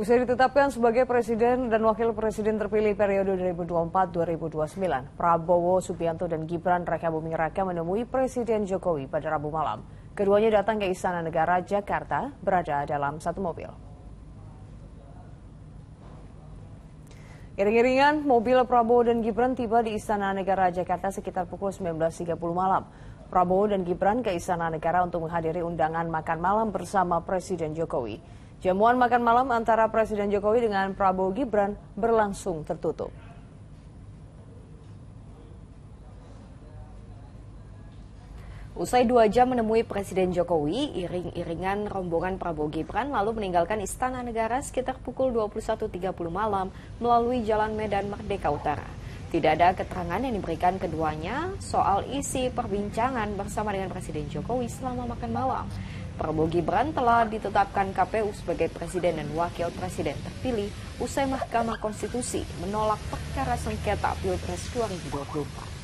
Usai ditetapkan sebagai presiden dan wakil presiden terpilih periode 2024-2029, Prabowo Subianto dan Gibran Raka Buming Raka menemui Presiden Jokowi pada Rabu malam. Keduanya datang ke Istana Negara Jakarta, berada dalam satu mobil. Iring-iringan mobil Prabowo dan Gibran tiba di Istana Negara Jakarta sekitar pukul 19.30 malam. Prabowo dan Gibran ke Istana Negara untuk menghadiri undangan makan malam bersama Presiden Jokowi. Jamuan makan malam antara Presiden Jokowi dengan Prabowo Gibran berlangsung tertutup. Usai dua jam menemui Presiden Jokowi, iring-iringan rombongan Prabowo Gibran lalu meninggalkan Istana Negara sekitar pukul 21.30 malam melalui Jalan Medan Merdeka Utara. Tidak ada keterangan yang diberikan keduanya soal isi perbincangan bersama dengan Presiden Jokowi selama makan malam. Prabowo Gibran telah ditetapkan KPU sebagai presiden dan wakil presiden terpilih usai Mahkamah Konstitusi menolak perkara sengketa Pilpres 2024.